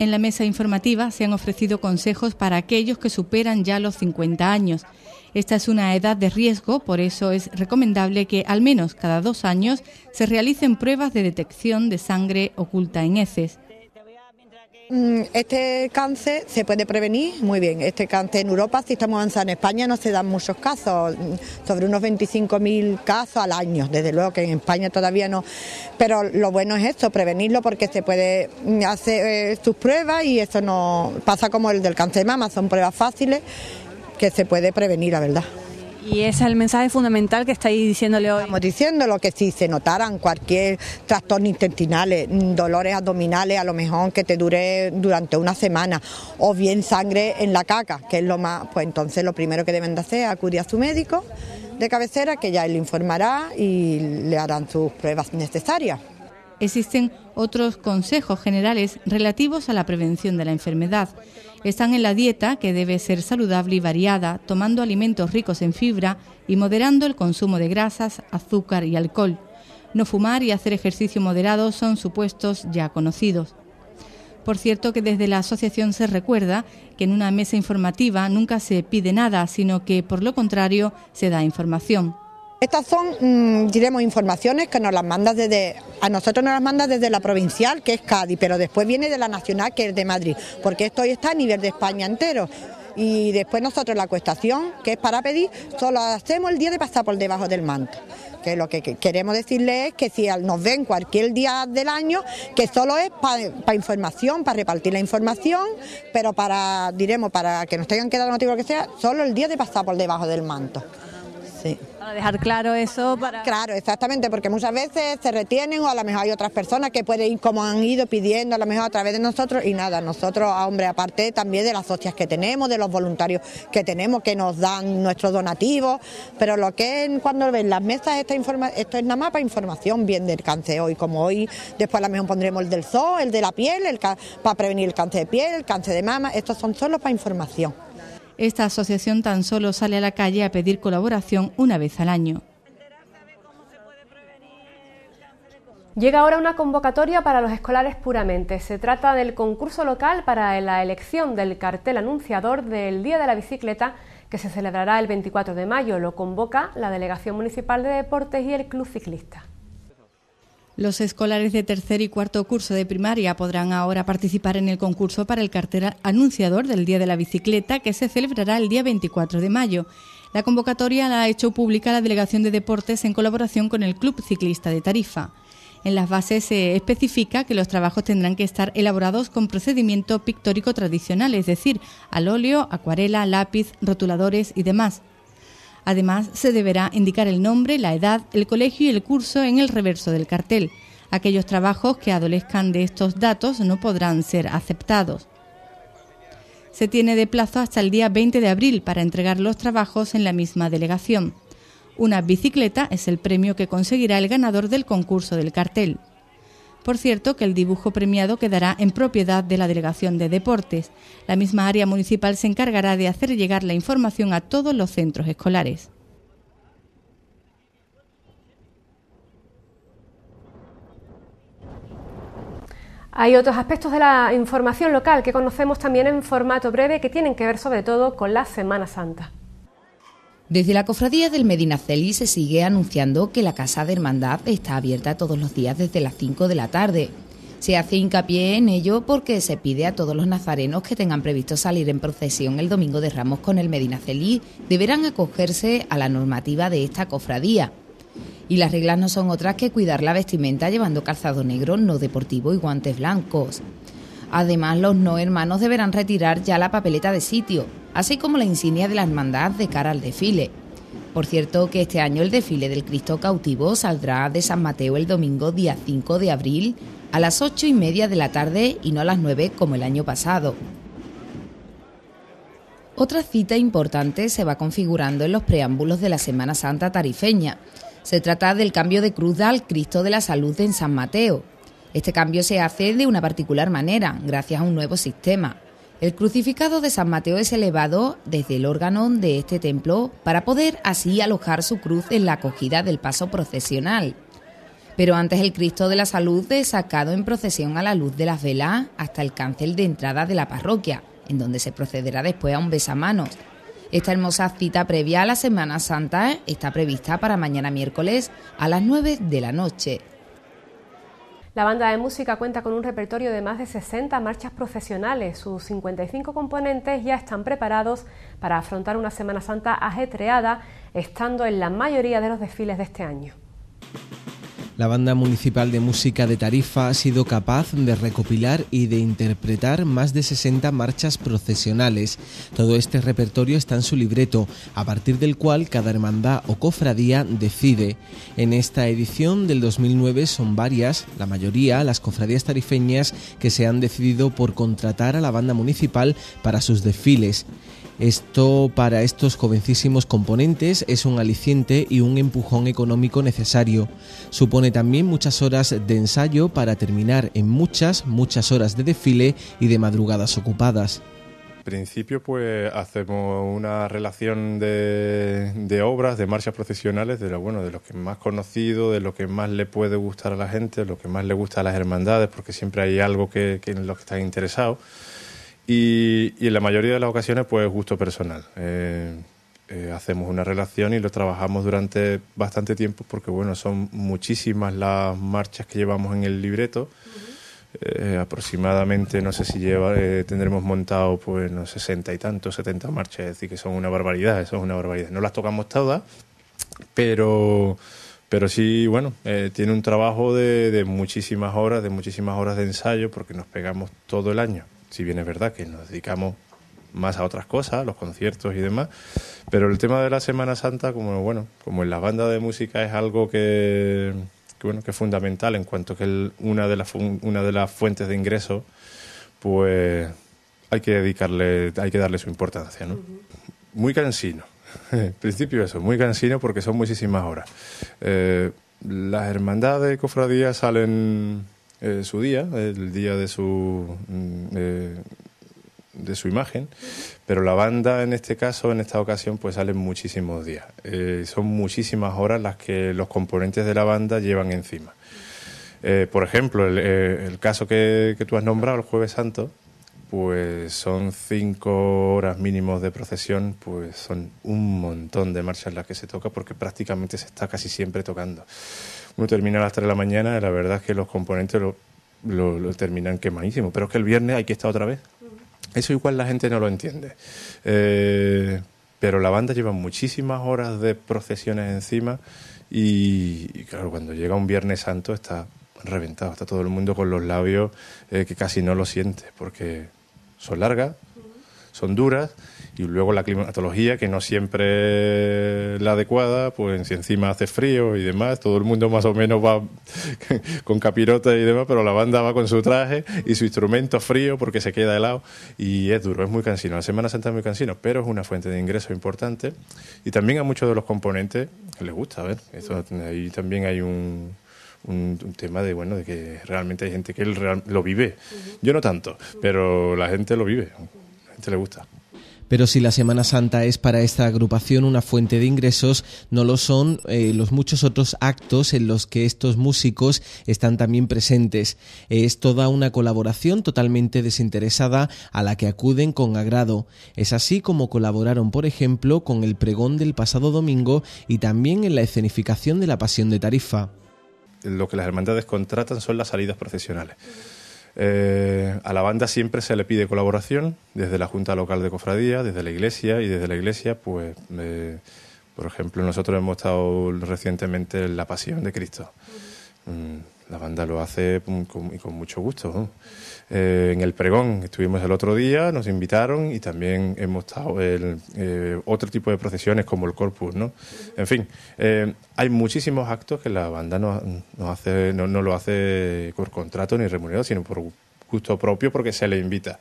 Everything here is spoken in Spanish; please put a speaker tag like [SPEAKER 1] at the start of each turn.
[SPEAKER 1] En la mesa informativa se han ofrecido consejos para aquellos que superan ya los 50 años. Esta es una edad de riesgo, por eso es recomendable que al menos cada dos años se realicen pruebas de detección de sangre oculta en heces.
[SPEAKER 2] Mm, este cáncer se puede prevenir muy bien. Este cáncer en Europa, si estamos avanzando, en España no se dan muchos casos, mm, sobre unos 25.000 casos al año. Desde luego que en España todavía no. Pero lo bueno es esto, prevenirlo porque se puede mm, hacer eh, sus pruebas y eso no pasa como el del cáncer de mama. Son pruebas fáciles que se puede prevenir, la verdad.
[SPEAKER 1] Y ese es el mensaje fundamental que estáis diciéndole hoy. Estamos diciéndolo que si
[SPEAKER 2] se notaran cualquier trastorno intestinal, eh, dolores abdominales, a lo mejor que te dure durante una semana, o bien sangre en la caca, que es lo más, pues entonces lo primero que deben hacer es acudir a su médico de cabecera, que ya él le informará y le harán sus pruebas
[SPEAKER 1] necesarias. Existen otros consejos generales relativos a la prevención de la enfermedad. Están en la dieta, que debe ser saludable y variada, tomando alimentos ricos en fibra y moderando el consumo de grasas, azúcar y alcohol. No fumar y hacer ejercicio moderado son supuestos ya conocidos. Por cierto que desde la asociación se recuerda que en una mesa informativa nunca se pide nada, sino que por lo contrario se da información.
[SPEAKER 2] Estas son, mm, diremos, informaciones que nos las manda desde, a nosotros nos las manda desde la provincial, que es Cádiz, pero después viene de la nacional, que es de Madrid, porque esto hoy está a nivel de España entero. Y después nosotros la cuestación, que es para pedir, solo hacemos el día de pasar por debajo del manto. Que lo que queremos decirle es que si nos ven cualquier día del año, que solo es para información, para repartir la información, pero para, diremos, para que nos tengan que dar motivo lo que sea, solo el día de pasar por debajo del manto. Para dejar claro eso. Para... Claro, exactamente, porque muchas veces se retienen o a lo mejor hay otras personas que pueden ir como han ido pidiendo, a lo mejor a través de nosotros y nada, nosotros, ah, hombre, aparte también de las socias que tenemos, de los voluntarios que tenemos, que nos dan nuestros donativos, pero lo que es cuando ven las mesas, esta esto es nada más para información bien del cáncer hoy, como hoy, después a lo mejor pondremos el del zoo, el de la piel, el para
[SPEAKER 1] prevenir el cáncer de piel, el cáncer de mama, estos son solo para información. Esta asociación tan solo sale a la calle a pedir colaboración una vez al año. Llega ahora una convocatoria para los escolares puramente. Se trata del concurso local para la elección del cartel anunciador del Día de la Bicicleta que se celebrará el 24 de mayo. Lo convoca la Delegación Municipal de Deportes y el Club Ciclista. Los escolares de tercer y cuarto curso de primaria podrán ahora participar en el concurso para el cartel anunciador del Día de la Bicicleta que se celebrará el día 24 de mayo. La convocatoria la ha hecho pública la Delegación de Deportes en colaboración con el Club Ciclista de Tarifa. En las bases se especifica que los trabajos tendrán que estar elaborados con procedimiento pictórico tradicional, es decir, al óleo, acuarela, lápiz, rotuladores y demás. Además, se deberá indicar el nombre, la edad, el colegio y el curso en el reverso del cartel. Aquellos trabajos que adolezcan de estos datos no podrán ser aceptados. Se tiene de plazo hasta el día 20 de abril para entregar los trabajos en la misma delegación. Una bicicleta es el premio que conseguirá el ganador del concurso del cartel. Por cierto, que el dibujo premiado quedará en propiedad de la Delegación de Deportes. La misma área municipal se encargará de hacer llegar la información a todos los centros escolares. Hay otros aspectos de la información local que conocemos también en formato breve que tienen que ver sobre todo con la Semana Santa.
[SPEAKER 3] Desde la cofradía del Medinaceli se sigue anunciando que la Casa de Hermandad está abierta todos los días desde las 5 de la tarde. Se hace hincapié en ello porque se pide a todos los nazarenos que tengan previsto salir en procesión el domingo de Ramos con el Medinaceli deberán acogerse a la normativa de esta cofradía. Y las reglas no son otras que cuidar la vestimenta llevando calzado negro no deportivo y guantes blancos. Además, los no hermanos deberán retirar ya la papeleta de sitio, así como la insignia de la hermandad de cara al desfile. Por cierto, que este año el desfile del Cristo cautivo saldrá de San Mateo el domingo día 5 de abril a las 8 y media de la tarde y no a las 9 como el año pasado. Otra cita importante se va configurando en los preámbulos de la Semana Santa tarifeña. Se trata del cambio de cruz al Cristo de la Salud en San Mateo, este cambio se hace de una particular manera, gracias a un nuevo sistema. El crucificado de San Mateo es elevado desde el órgano de este templo para poder así alojar su cruz en la acogida del paso procesional. Pero antes el Cristo de la Salud es sacado en procesión a la luz de las velas hasta el cáncer de entrada de la parroquia, en donde se procederá después a un besamanos. Esta hermosa cita previa a la Semana Santa está prevista para mañana miércoles a las 9 de la noche.
[SPEAKER 1] La banda de música cuenta con un repertorio de más de 60 marchas profesionales. Sus 55 componentes ya están preparados para afrontar una Semana Santa ajetreada, estando en la mayoría de los desfiles de este año.
[SPEAKER 4] La Banda Municipal de Música de Tarifa ha sido capaz de recopilar y de interpretar más de 60 marchas procesionales. Todo este repertorio está en su libreto, a partir del cual cada hermandad o cofradía decide. En esta edición del 2009 son varias, la mayoría, las cofradías tarifeñas que se han decidido por contratar a la Banda Municipal para sus desfiles. Esto para estos jovencísimos componentes es un aliciente y un empujón económico necesario. Supone también muchas horas de ensayo para terminar en muchas, muchas horas de desfile y de madrugadas ocupadas
[SPEAKER 5] principio pues hacemos una relación de, obras, de marchas profesionales, de lo bueno, de lo que más conocido, de lo que más le puede gustar a la gente, de lo que más le gusta a las hermandades, porque siempre hay algo que, que en lo que están interesados. Y, en la mayoría de las ocasiones, pues gusto personal. Eh, eh, hacemos una relación y lo trabajamos durante bastante tiempo porque, bueno, son muchísimas las marchas que llevamos en el libreto. Eh, aproximadamente, no sé si lleva, tendremos montado pues no 60 y tantos, 70 marchas, es decir, que son una barbaridad, eso es una barbaridad. No las tocamos todas, pero, pero sí, bueno, tiene un trabajo de muchísimas horas, de muchísimas horas de ensayo porque nos pegamos todo el año si bien es verdad que nos dedicamos más a otras cosas, los conciertos y demás, pero el tema de la Semana Santa, como bueno, como en la banda de música es algo que, bueno, que es fundamental en cuanto que es una de las una de las fuentes de ingreso, pues hay que dedicarle, hay que darle su importancia, ¿no? Muy cansino. En principio eso, muy cansino porque son muchísimas horas. Eh, las hermandades de Cofradía salen eh, su día, el día de su, mm, eh, de su imagen, pero la banda en este caso, en esta ocasión, pues sale muchísimos días. Eh, son muchísimas horas las que los componentes de la banda llevan encima. por ejemplo, el, caso que, que tú has nombrado, el Jueves Santo, pues son cinco horas mínimos de procesión, pues son un montón de marchas las que se toca porque prácticamente se está casi siempre tocando. ...no termina a las 3 de la mañana la verdad es que los componentes lo, lo, lo terminan quemadísimo. Pero es que el viernes hay que estar otra vez. Eso igual la gente no lo entiende. Eh, pero la banda lleva muchísimas horas de procesiones encima y, claro, cuando llega un Viernes Santo está reventado, está todo el mundo con los labios eh, que casi no lo siente porque son largas, son duras y luego la climatología, que no siempre es la adecuada, pues encima hace frío y demás, todo el mundo más o menos va con capirota y demás, pero la banda va con su traje y su instrumento frío porque se queda helado y es duro, es muy cansino. La Semana Santa es muy cansino, pero es una fuente de ingreso importante y también a muchos de los componentes les gusta, a ver, ahí también hay un, tema de bueno de que realmente hay gente que lo vive. Yo no tanto, pero la gente lo vive, a la gente le gusta.
[SPEAKER 4] Pero si la Semana Santa es para esta agrupación una fuente de ingresos, no lo son eh, los muchos otros actos en los que estos músicos están también presentes. Es toda una colaboración totalmente desinteresada a la que acuden con agrado. Es así como colaboraron, por ejemplo, con el pregón del pasado domingo y también en la escenificación de la Pasión de Tarifa.
[SPEAKER 5] Lo que las hermandades contratan son las salidas procesionales eh, a la banda siempre se le pide colaboración desde la Junta Local de Cofradía, desde la Iglesia y desde la Iglesia, pues, eh, por ejemplo, nosotros hemos estado recientemente en La Pasión de Cristo. Mm la banda lo hace mm, con, y con mucho gusto. Eh, en el pregón estuvimos el otro día, nos invitaron y también hemos estado en eh, otro tipo de procesiones como el corpus. ¿no? En fin, eh, hay muchísimos actos que la banda no, hace, no lo hace por contrato ni remunerado, sino por gusto propio porque se le invita.